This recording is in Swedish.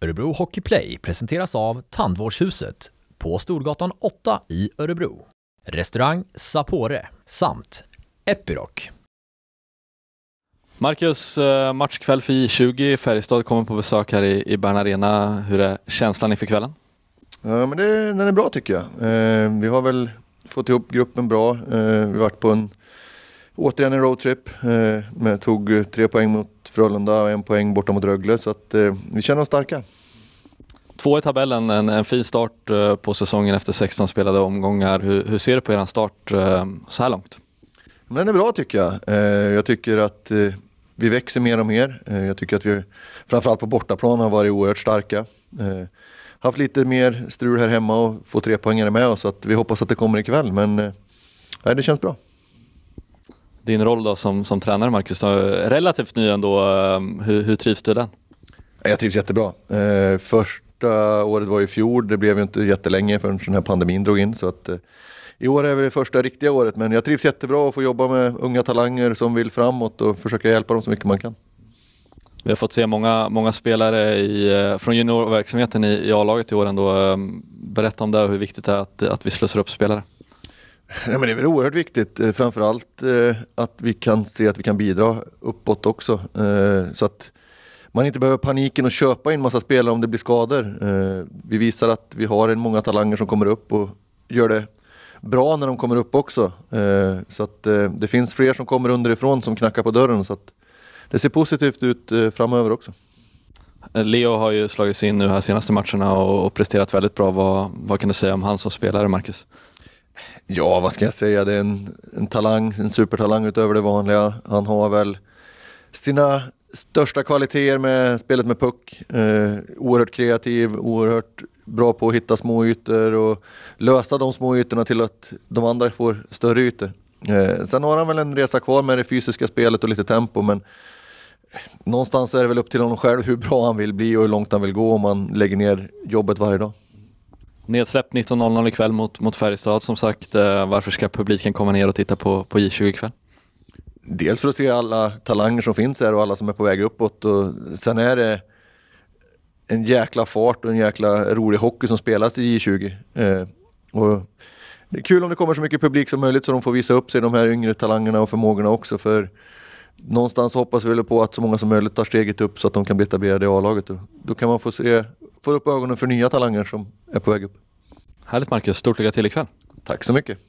Örebro Hockey Play presenteras av Tandvårdshuset på Storgatan 8 i Örebro, restaurang Sapore samt Epiroc. Marcus, eh, matchkväll för J20. Färjestad kommer på besök här i, i Bern Arena. Hur är känslan inför kvällen? Ja, men det, den är bra tycker jag. Eh, vi har väl fått ihop gruppen bra. Eh, vi har varit på en återigen en roadtrip. Eh, tog eh, tre poäng mot Frölunda och en poäng borta mot Rögle. Så att, eh, vi känner oss starka. Två i tabellen, en, en fin start eh, på säsongen efter 16 spelade omgångar. Hur, hur ser du på er start eh, så här långt? Men den är bra tycker jag. Eh, jag tycker att vi växer mer och mer. jag tycker att vi framförallt på bortaplan har varit oerhört starka. haft lite mer strul här hemma och få tre poängare med oss. Så att vi hoppas att det kommer ikväll. Men nej, det känns bra din roll då som, som tränare Marcus, relativt ny ändå, ehm, hur, hur trivs du i den? Jag trivs jättebra. Eh, första året var i fjol, det blev ju inte jättelänge förrän den här pandemin drog in. Så att, eh, I år är det första riktiga året, men jag trivs jättebra att få jobba med unga talanger som vill framåt och försöka hjälpa dem så mycket man kan. Vi har fått se många, många spelare i, eh, från juniorverksamheten i, i A-laget i år ändå. Ehm, berätta om det och hur viktigt det är att, att vi slussar upp spelare. Nej, men det är väl oerhört viktigt, eh, framförallt eh, att vi kan se att vi kan bidra uppåt också. Eh, så att man inte behöver paniken och köpa in massa spelare om det blir skador. Vi visar att vi har många talanger som kommer upp och gör det bra när de kommer upp också. Så att det finns fler som kommer underifrån som knackar på dörren. Så att det ser positivt ut framöver också. Leo har ju slagits in nu här senaste matcherna och presterat väldigt bra. Vad, vad kan du säga om han som spelare, Marcus? Ja, vad ska jag säga? Det är en, en talang, en supertalang utöver det vanliga. Han har väl sina största kvaliteter med spelet med puck. Eh, oerhört kreativ, oerhört bra på att hitta små ytor och lösa de små ytorna till att de andra får större ytor. Eh, sen har han väl en resa kvar med det fysiska spelet och lite tempo, men någonstans är det väl upp till honom själv hur bra han vill bli och hur långt han vill gå om han lägger ner jobbet varje dag. Nedsläpp 19.00 ikväll mot, mot Färjestad som sagt. Eh, varför ska publiken komma ner och titta på, på J20 ikväll? Dels för att se alla talanger som finns här och alla som är på väg uppåt. Och sen är det en jäkla fart och en jäkla rolig hockey som spelas i J20. Eh, och det är kul om det kommer så mycket publik som möjligt så de får visa upp sig, de här yngre talangerna och förmågorna också. För någonstans hoppas vi väl på att så många som möjligt tar steget upp så att de kan bli etablerade i A-laget. Då kan man få se får upp ögonen för nya talanger som är på väg upp. Härligt Marcus, stort lycka till ikväll. Tack så mycket.